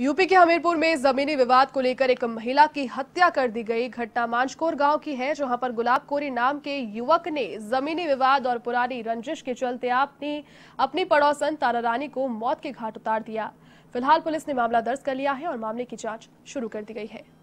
UP के हमीरपुर में जमीनी विवाद को लेकर एक महिला की हत्या कर दी गई घटना मांझकोर गांव की है जहां पर गुलाब कोरी नाम के युवक ने जमीनी विवाद और पुरानी रंजिश के चलते अपनी अपनी पड़ोसन तारा रानी को मौत के घाट उतार दिया फिलहाल पुलिस ने मामला दर्ज कर लिया है और मामले की जांच शुरू कर दी गई है